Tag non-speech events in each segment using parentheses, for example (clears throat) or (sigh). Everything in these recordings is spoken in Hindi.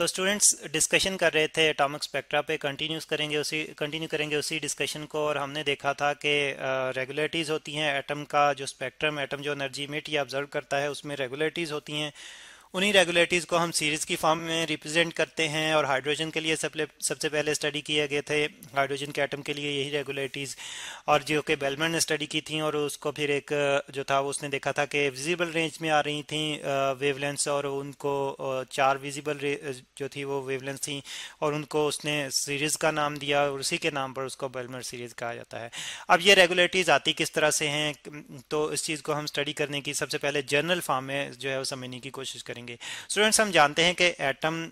तो स्टूडेंट्स डिस्कशन कर रहे थे एटॉमिक स्पेक्ट्रा पे कंटिन्यूस करेंगे उसी कंटिन्यू करेंगे उसी डिस्कशन को और हमने देखा था कि रेगुलेटरीज़ होती हैं एटम का जो स्पेक्ट्रम एटम जो एनर्जी मिट या ऑब्जर्व करता है उसमें रेगुलेटरीज़ होती हैं उन्हीं रेगुलेटरीज को हम सीरीज की फॉर्म में रिप्रेजेंट करते हैं और हाइड्रोजन के लिए सबसे पहले स्टडी किए गए थे हाइड्रोजन के एटम के लिए यही रेगुलेटरीज और जो कि बेलमेंट ने स्टडी की थी और उसको फिर एक जो था वो उसने देखा था कि विजिबल रेंज में आ रही थी वेवलेंस और उनको चार विजिबल जो थी वो वेवलेंस थी और उनको उसने सीरीज का नाम दिया और उसी के नाम पर उसको बेलमेंट सीरीज कहा जाता है अब ये रेगुलेटरीज आती किस तरह से हैं तो इस चीज़ को हम स्टडी करने की सबसे पहले जनरल फॉर्म में जो है वो समझने की कोशिश करें करेंगे स्टूडेंट्स हम जानते हैं कि एटम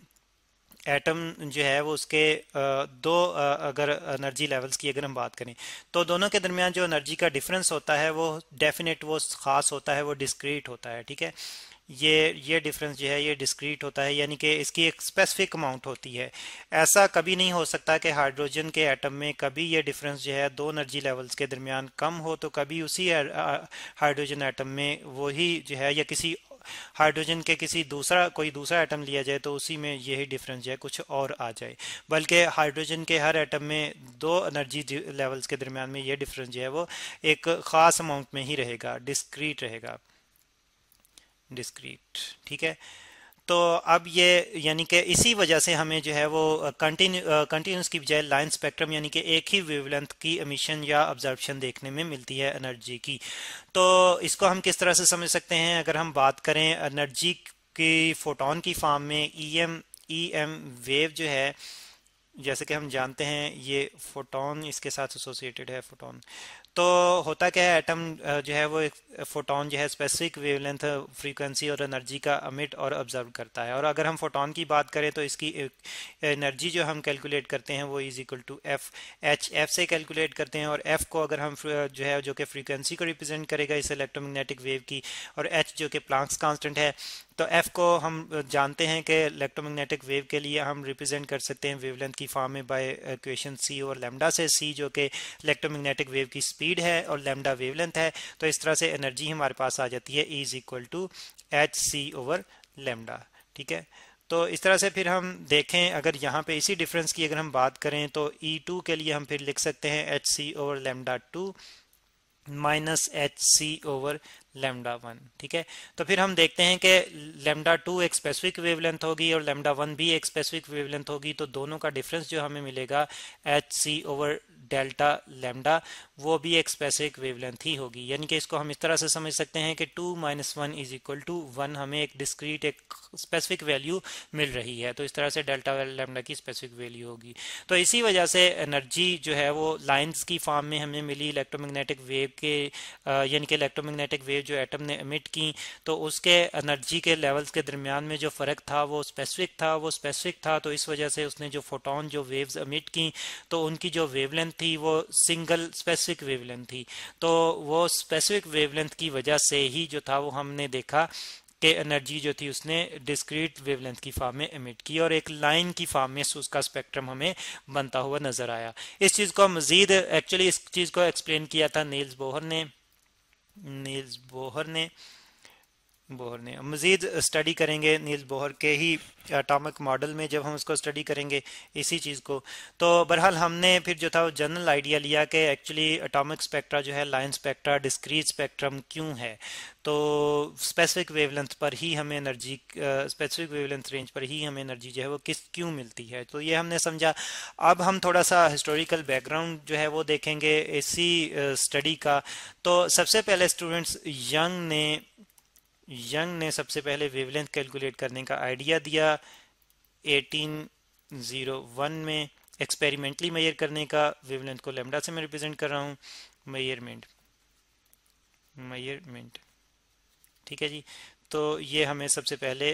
एटम जो है वो उसके दो अगर एनर्जी लेवल्स की अगर हम बात करें तो दोनों के दरमियान जो एनर्जी का डिफरेंस होता है वो डेफिनेट वो ख़ास होता है वो डिस्क्रीट होता है ठीक है ये ये डिफरेंस जो है ये डिस्क्रीट होता है यानी कि इसकी एक स्पेसिफिक अमाउंट होती है ऐसा कभी नहीं हो सकता कि हाइड्रोजन के एटम में कभी ये डिफरेंस जो है दो एनर्जी लेवल्स के दरमियान कम हो तो कभी उसी हाइड्रोजन एटम में वही जो है या किसी हाइड्रोजन के किसी दूसरा कोई दूसरा एटम लिया जाए तो उसी में यही डिफरेंस जो है कुछ और आ जाए बल्कि हाइड्रोजन के हर एटम में दो एनर्जी लेवल्स के दरमियान में ये डिफरेंस जो है वो एक ख़ास अमाउंट में ही रहेगा डिस्क्रीट रहेगा डिस्क्रीट ठीक है तो अब ये यानी कि इसी वजह से हमें जो है वो कंटिन्यू कंटिन्यूस की बजाय लाइन स्पेक्ट्रम यानी कि एक ही वेवलेंथ की अमीशन या ऑब्जर्वेशन देखने में मिलती है एनर्जी की तो इसको हम किस तरह से समझ सकते हैं अगर हम बात करें एनर्जी की फोटोन की फॉर्म में E M E M wave जो है जैसे कि हम जानते हैं ये फोटोन इसके साथ एसोसिएटेड है फोटोन तो होता क्या है एटम जो है वो एक फोटोन जो है स्पेसिफिक वेवलेंथ फ्रीक्वेंसी और एनर्जी का अमिट और ऑब्जर्व करता है और अगर हम फोटोन की बात करें तो इसकी एनर्जी जो हम कैलकुलेट करते हैं वो is equal to F H F से कैलकुलेट करते हैं और एफ को अगर हम जो है जो कि फ्रीक्वेंसी को रिप्रेजेंट करेगा इस इलेक्ट्रोमैग्नेटिक वेव की और एच जो कि प्लांक्स कांस्टेंट है तो एफ को हम जानते हैं कि इलेक्ट्रोमैग्नेटिक वेव के लिए हम रिप्रेजेंट कर सकते हैं वेवलेंथ की फॉर्म में बाय इक्वेशन सी और लेमडा से सी जो कि इलेक्ट्रोमैग्नेटिक वेव की स्पीड है और लेमडा वेवलेंथ है तो इस तरह से एनर्जी हमारे पास आ जाती है E is equal to H C over lambda ठीक है तो इस तरह से फिर हम देखें अगर यहाँ पे इसी डिफरेंस की अगर हम बात करें तो E2 के लिए हम फिर लिख सकते हैं H C over lambda two minus H C over lambda one ठीक है तो फिर हम देखते हैं कि लेमडा टू एक स्पेसिफिक वेवलेंथ होगी और लेमडा वन भी एक स्पेसिफिक वेवलेंथ होगी तो दोनों का डिफरेंस जो हमें मिलेगा H C over delta lambda वो भी एक स्पेसिफिक वेवलेंथ ही होगी यानी कि इसको हम इस तरह से समझ सकते हैं कि two minus one is equal to one हमें एक डिस्क्रीट एक स्पेसिफिक वैल्यू मिल रही है तो इस तरह से डेल्टा लेमडा की स्पेसिफिक वैल्यू होगी तो इसी वजह से एनर्जी जो है वो लाइन्स की फॉर्म में हमें मिली इलेक्ट्रोमैग्नेटिक वेव के यानी कि इलेक्ट्रोमैग्नेटिक वेव जो एटम ने एमिट की तो उसके एनर्जी के लेवल्स के दरमियान में जो फ़र्क था वो स्पेसिफिक था वो स्पेसिफिक था तो इस वजह से उसने जो फोटोन जो वेव्स एमिट की तो उनकी जो वेवलेंथ थी वो सिंगल स्पेसिफिक वेवलेंथ थी तो वो स्पेसिफिक वेवलेंथ की वजह से ही जो था वो हमने देखा के एनर्जी जो थी उसने डिस्क्रीट वेवलेंथ की फॉर्म में एमिट की और एक लाइन की फॉर्म में उसका स्पेक्ट्रम हमें बनता हुआ नजर आया इस चीज़ को मजीद एक्चुअली इस चीज़ को एक्सप्लेन किया था नील्स बोहर ने नील्स बोहर ने बोहर ने मज़ीद स्टडी करेंगे नील बोहर के ही अटामिक मॉडल में जब हम उसको स्टडी करेंगे इसी चीज़ को तो बहरहाल हमने फिर जो था वो जनरल आइडिया लिया कि एक्चुअली अटामिक स्पेक्ट्रा जो है लाइन स्पेक्ट्रा डिस्क्रीट स्पेक्ट्रम क्यों है तो स्पेसिफिक वेवलेंथ पर ही हमें एनर्जी स्पेसिफिक वेवलेंथ रेंज पर ही हमें एनर्जी जो है वो किस क्यों मिलती है तो ये हमने समझा अब हम थोड़ा सा हिस्टोरिकल बैकग्राउंड जो है वो देखेंगे इसी स्टडी uh, का तो सबसे पहले स्टूडेंट्स यंग ने यंग ने सबसे पहले वेवलेंथ कैलकुलेट करने का आइडिया दिया 1801 में एक्सपेरिमेंटली मेयर करने का वेवलेंथ को लेमडा से मैं रिप्रेजेंट कर रहा हूँ मेयरमेंट मेयरमेंट ठीक है जी तो ये हमें सबसे पहले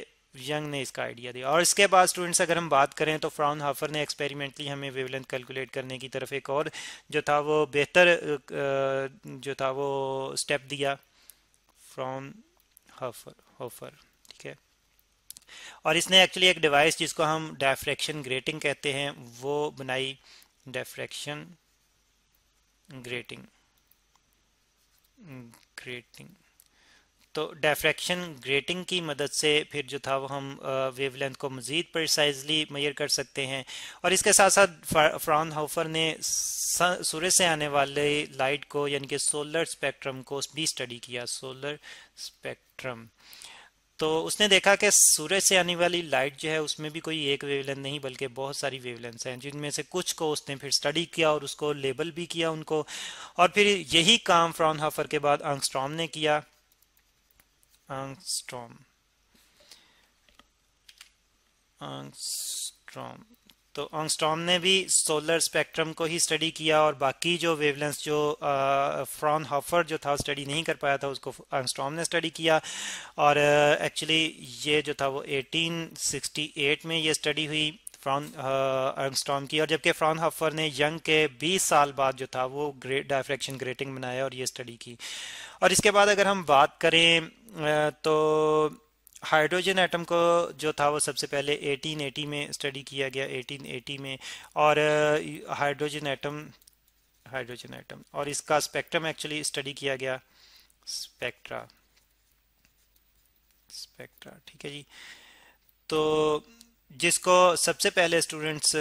यंग ने इसका आइडिया दिया और इसके बाद स्टूडेंट्स अगर हम बात करें तो फ्राउन हाफर ने एक्सपेरिमेंटली हमें वेवलेंथ कैलकुलेट करने की तरफ एक और जो था वो बेहतर जो था वो स्टेप दिया फ्राउन हफर ठीक है और इसने एक्चुअली एक डिवाइस जिसको हम डेफ्रेक्शन ग्रेटिंग कहते हैं वो बनाई डेफ्रेक्शन ग्रेटिंग ग्रेटिंग तो डेफ्रेक्शन ग्रेटिंग की मदद से फिर जो था वो हम वेवलेंथ को मज़ीद प्रसाइजली मैयर कर सकते हैं और इसके साथ साथ फ्रॉन हाउफर ने सूर्य से आने वाले लाइट को यानी कि सोलर स्पेक्ट्रम को भी स्टडी किया सोलर स्पेक्ट्रम तो उसने देखा कि सूर्य से आने वाली लाइट जो है उसमें भी कोई एक वेवलेंथ नहीं बल्कि बहुत सारी वेवलेंथ्स हैं जिनमें से कुछ को उसने फिर स्टडी किया और उसको लेबल भी किया उनको और फिर यही काम फ्रॉन हाफर के बाद आंगस्ट्रॉम ने किया angstrom angstrom तो ऑंगस्टॉम ने भी सोलर स्पेक्ट्रम को ही स्टडी किया और बाकी जो वेवलेंस जो फ्रॉन हॉफर जो था स्टडी नहीं कर पाया था उसको ऑंगस्टॉम ने स्टडी किया और एक्चुअली ये जो था वो 1868 में ये स्टडी हुई फ्रॉन अर्गस्टॉम की और जबकि फ्रॉन हफर ने यंग के 20 साल बाद जो था वो ग्रेट डायफ्रेक्शन ग्रेटिंग बनाया और ये स्टडी की और इसके बाद अगर हम बात करें तो हाइड्रोजन एटम को जो था वो सबसे पहले 1880 में स्टडी किया गया 1880 में और हाइड्रोजन एटम हाइड्रोजन एटम और इसका स्पेक्ट्रम एक्चुअली स्टडी किया गया स्पेक्ट्रा स्पेक्ट्रा ठीक है जी तो जिसको सबसे पहले स्टूडेंट्स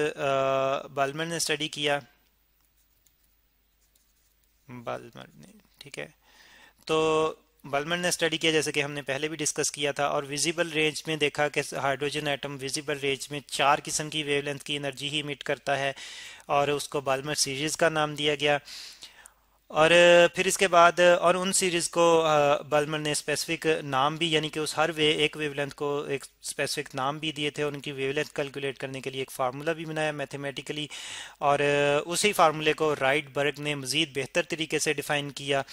बालमर ने स्टडी किया बालमर ने ठीक है तो बलमर ने स्टडी किया जैसे कि हमने पहले भी डिस्कस किया था और विजिबल रेंज में देखा कि हाइड्रोजन एटम विजिबल रेंज में चार किस्म की वेवलेंथ की एनर्जी ही इमिट करता है और उसको बालमर सीरीज़ का नाम दिया गया और फिर इसके बाद और उन सीरीज़ को बलमर ने स्पेसिफिक नाम भी यानी कि उस हर वे एक वेवलेंथ को एक स्पेसिफिक नाम भी दिए थे उनकी वेवलेंथ कैलकुलेट करने के लिए एक फार्मूला भी बनाया मैथमेटिकली और उसी फार्मूले को राइट बर्ग ने मज़ीद बेहतर तरीके से डिफ़ाइन किया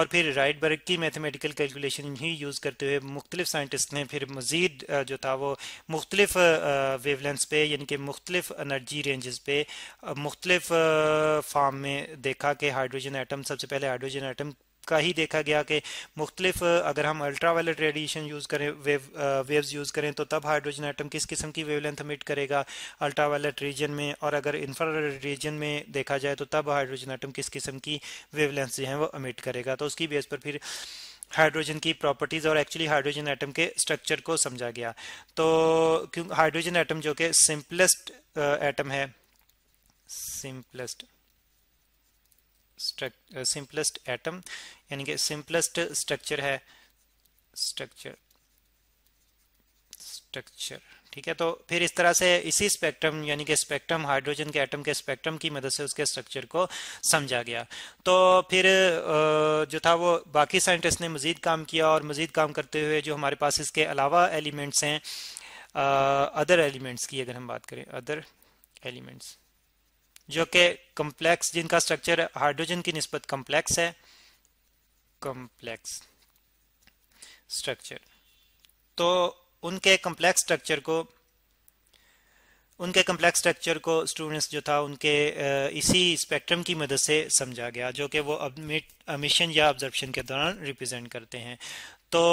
और फिर राइट बर्ग की मैथमेटिकल कैलकुलेशन ही यूज़ करते हुए मुख्तलिफ साइंटिस्ट ने फिर मज़ीद जो था वो मुख्तलिफ वेवलेंथ पे यानी कि मुख्तलिफ एनर्जी रेंजेस पे मुख्तलिफ फार्म में देखा कि हाइड्रोजन आइटम सबसे पहले हाइड्रोजन आइटम उसका ही देखा गया कि मुख्तलिफ अगर हम अल्ट्रा वायलट रेडिएशन यूज़ करें वेव वेव्स यूज़ करें तो तब हाइड्रोजन आइटम किस किस्म की वेवलेंथ एमिट करेगा अल्ट्रा वायलट रीजन में और अगर इंफ्रारेड रीजन में देखा जाए तो तब हाइड्रोजन आइटम किस किस्म की वेवलेंथ जो है वो एमिट करेगा तो उसकी बेस पर फिर हाइड्रोजन की प्रॉपर्टीज़ और एक्चुअली हाइड्रोजन आइटम के स्ट्रक्चर को समझा गया तो क्यों हाइड्रोजन आइटम जो कि सिंपलेस्ट आइटम uh, है सिंपलेस्ट सिंपलेस्ट एटम uh, यानी कि सिंपलेस्ट स्ट्रक्चर है स्ट्रक्चर स्ट्रक्चर ठीक है तो फिर इस तरह से इसी स्पेक्ट्रम यानी कि स्पेक्ट्रम हाइड्रोजन के एटम के स्पेक्ट्रम की मदद से उसके स्ट्रक्चर को समझा गया तो फिर जो था वो बाकी साइंटिस्ट ने मज़ीद काम किया और मज़ीद काम करते हुए जो हमारे पास इसके अलावा एलिमेंट्स हैं अदर एलिमेंट्स की अगर हम बात करें अदर एलिमेंट्स जो कि कम्प्लेक्स जिनका स्ट्रक्चर हाइड्रोजन की नस्बत कम्प्लेक्स है कम्प्लेक्स स्ट्रक्चर तो उनके कम्प्लेक्स स्ट्रक्चर को उनके कम्प्लेक्स स्ट्रक्चर को स्टूडेंट्स जो था उनके इसी स्पेक्ट्रम की मदद से समझा गया जो कि वो अमिशन या ऑब्जर्वेशन के दौरान रिप्रेजेंट करते हैं तो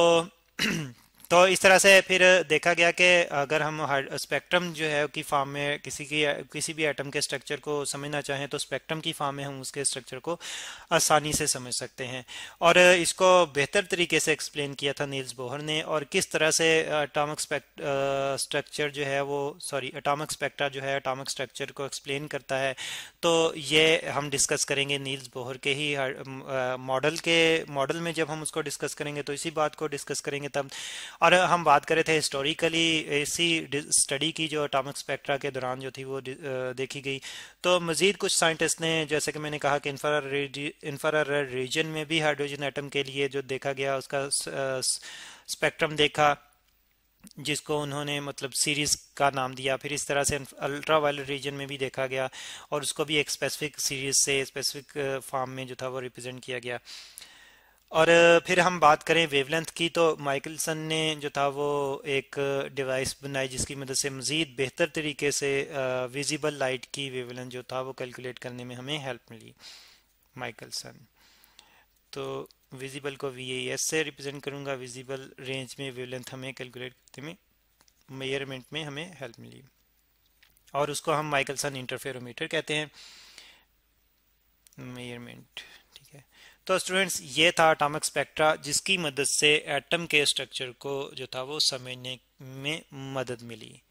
(clears throat) तो इस तरह से फिर देखा गया कि अगर हम स्पेक्ट्रम जो है कि फार्म में किसी की किसी भी एटम के स्ट्रक्चर को समझना चाहें तो स्पेक्ट्रम की फार्म में हम उसके स्ट्रक्चर को आसानी से समझ सकते हैं और इसको बेहतर तरीके से एक्सप्लेन किया था नील्स बोहर ने और किस तरह से अटामक स्ट्रक्चर जो है वो सॉरी अटामक स्पेक्ट्रा जो है अटामक स्ट्रक्चर को एक्सप्लेन करता है तो ये हम डिस्कस करेंगे नील्स बोहर के ही मॉडल के मॉडल में जब हम उसको डिस्कस करेंगे तो इसी बात को डिस्कस करेंगे तब और हम बात कर रहे थे हिस्टोरिकली इसी स्टडी की जो अटामिक स्पेक्ट्रा के दौरान जो थी वो देखी गई तो मज़ीद कुछ साइंटिस्ट ने जैसे कि मैंने कहा कि इन्फ्रा रेड रीजन में भी हाइड्रोजन एटम के लिए जो देखा गया उसका स्पेक्ट्रम देखा जिसको उन्होंने मतलब सीरीज़ का नाम दिया फिर इस तरह से अल्ट्रा वायलेट रीजन में भी देखा गया और उसको भी एक स्पेसिफिक सीरीज़ से स्पेसिफिक फॉर्म में जो था वो रिप्रेजेंट किया गया और फिर हम बात करें वेवलेंथ की तो माइकलसन ने जो था वो एक डिवाइस बनाई जिसकी मदद से मज़ीद बेहतर तरीके से विजिबल लाइट की वेवलेंथ जो था वो कैलकुलेट करने में हमें हेल्प मिली माइकलसन तो विजिबल को वी एस से रिप्रेजेंट करूँगा विजिबल रेंज में वेवलेंथ हमें कैलकुलेट करते में मेयरमेंट में हमें हेल्प मिली और उसको हम माइकलसन इंटरफेरोमीटर कहते हैं मेयरमेंट तो स्टूडेंट्स ये था एटॉमिक स्पेक्ट्रा जिसकी मदद से एटम के स्ट्रक्चर को जो था वो समझने में मदद मिली